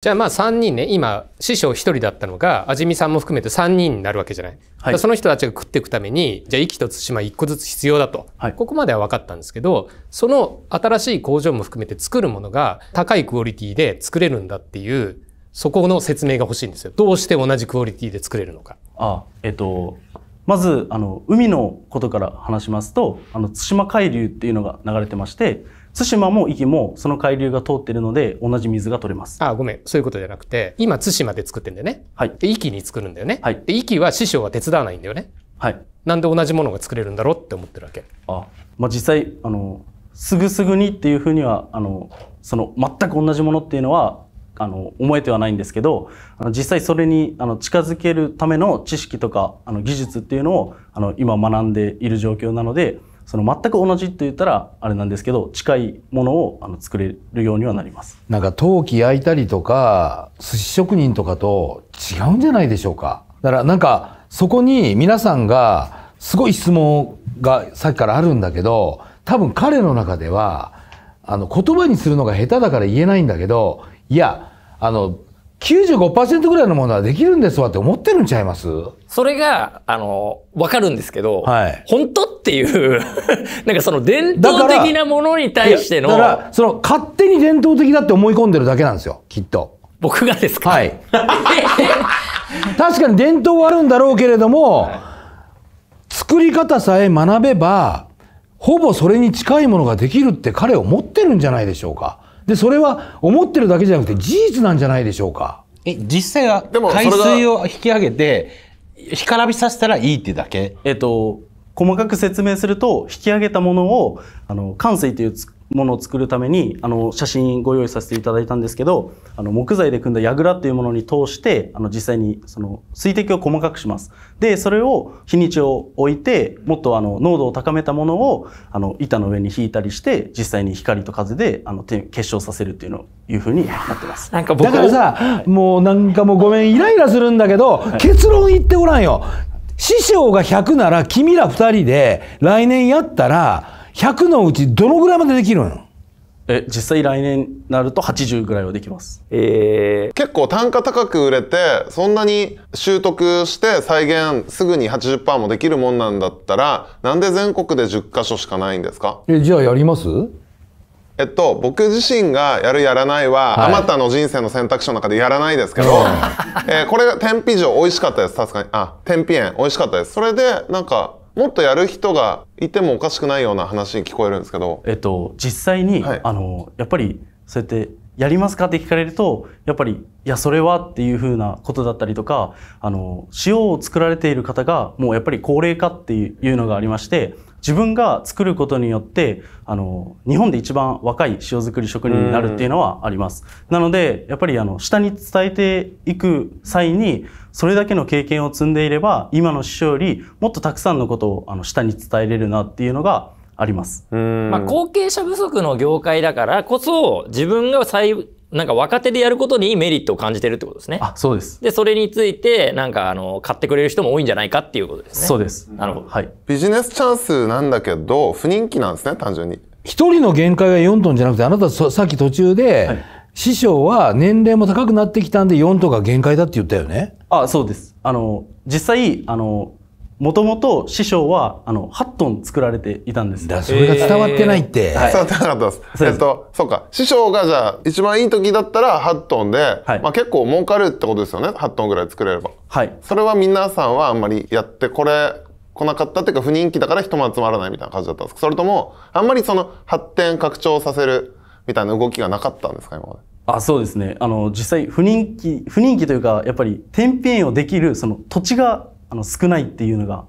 じゃあまあ3人ね今師匠1人だったのが味見さんも含めて3人になるわけじゃない、はい、その人たちが食っていくためにじゃあ壱岐と対馬1個ずつ必要だと、はい、ここまでは分かったんですけどその新しい工場も含めて作るものが高いクオリティで作れるんだっていうそこの説明が欲しいんですよどうして同じクオリティで作れるのか。あえっとまずあの海のことから話しますとあの対馬海流っていうのが流れてまして対馬も壱岐もその海流が通ってるので同じ水が取れます。あごめん。そういうことじゃなくて、今対馬で作ってんだよね。はい。で、壱岐に作るんだよね。はい。で、壱岐は師匠は手伝わないんだよね。はい。なんで同じものが作れるんだろうって思ってるわけ。あ、まあ、実際、あの、すぐすぐにっていうふうには、あの、その全く同じものっていうのは、あの、思えてはないんですけど、あの、実際それに、あの、近づけるための知識とか、あの、技術っていうのを、あの、今学んでいる状況なので、その全く同じって言ったらあれなんですけど近いものをあの作れるようにはなりますなんか陶器焼いたりとか寿司職人とかと違うんじゃないでしょうかだからなんかそこに皆さんがすごい質問がさっきからあるんだけど多分彼の中ではあの言葉にするのが下手だから言えないんだけどいやあの95%ぐらいのものはできるんですわって思ってるんちゃいますそれが、あの、わかるんですけど、はい、本当っていう なんかその伝統的なものに対しての。だから、からその勝手に伝統的だって思い込んでるだけなんですよ、きっと。僕がですかはい。確かに伝統はあるんだろうけれども、はい、作り方さえ学べば、ほぼそれに近いものができるって彼を持ってるんじゃないでしょうか。でそれは思ってるだけじゃなくて事実なんじゃないでしょうかえ実際は海水を引き上げて干からびさせたらいいってだけえっと細かく説明すると引き上げたものをあの寒水というものを作るためにあの写真ご用意させていただいたんですけどあの木材で組んだ櫓っていうものに通してあの実際にその水滴を細かくしますでそれを日にちを置いてもっとあの濃度を高めたものをあの板の上に引いたりして実際に光と風であの結晶させるっていうのいうふうになってますなんか僕だからさ、はい、もうなんかもうごめんイライラするんだけど、はい、結論言ってごらんよ師匠が100なら君ら2人で来年やったら100のうちどのぐらいまでできるのえ実際来年になると80ぐらいはできます、えー、結構単価高く売れてそんなに習得して再現すぐに80%もできるもんなんだったらなんで全国で10カ所しかないんですかえじゃあやりますえっと、僕自身がやるやらないは、あまたの人生の選択肢の中でやらないですけど、えー、これが天日塩美味しかったです確かにあ天日塩美味しかったですそれでなんかもっとやる人がいてもおかしくないような話聞こえるんですけど、えっと、実際に、はい、あのやっぱりそうやってやりますかって聞かれると、やっぱり、いや、それはっていうふうなことだったりとか、あの、塩を作られている方が、もうやっぱり高齢化っていうのがありまして、自分が作ることによってあの日本で一番若い塩作り職人になるっていうのはあります。なのでやっぱりあの下に伝えていく際にそれだけの経験を積んでいれば今の師匠よりもっとたくさんのことをあの下に伝えれるなっていうのがあります。まあ、後継者不足の業界だからこそ自分が最なんか若手でやることにメリットを感じてるってことですね。あ、そうです。で、それについて、なんか、あの、買ってくれる人も多いんじゃないかっていうことですね。そうです。なるほど。はい。ビジネスチャンスなんだけど、不人気なんですね、単純に。一人の限界が4トンじゃなくて、あなたさっき途中で、はい、師匠は年齢も高くなってきたんで4トンが限界だって言ったよね。あ、そうです。あの、実際、あの、もともと師匠はあの8トン作られていたんですだそれが伝わってないって、えーはい、伝わってなかったですですえっとそうか師匠がじゃあ一番いい時だったら8トンで、はい、まあ、結構儲かるってことですよね8トンぐらい作れればはいそれは皆さんはあんまりやってこれ来なかったっていうか不人気だから人も集まらないみたいな感じだったんですかそれともあんまりその発展拡張させるみたいな動きがなかったんですか今まであそうですねあの実際不人気不人気というかやっぱり天平をできるその土地があの少ないっていうのが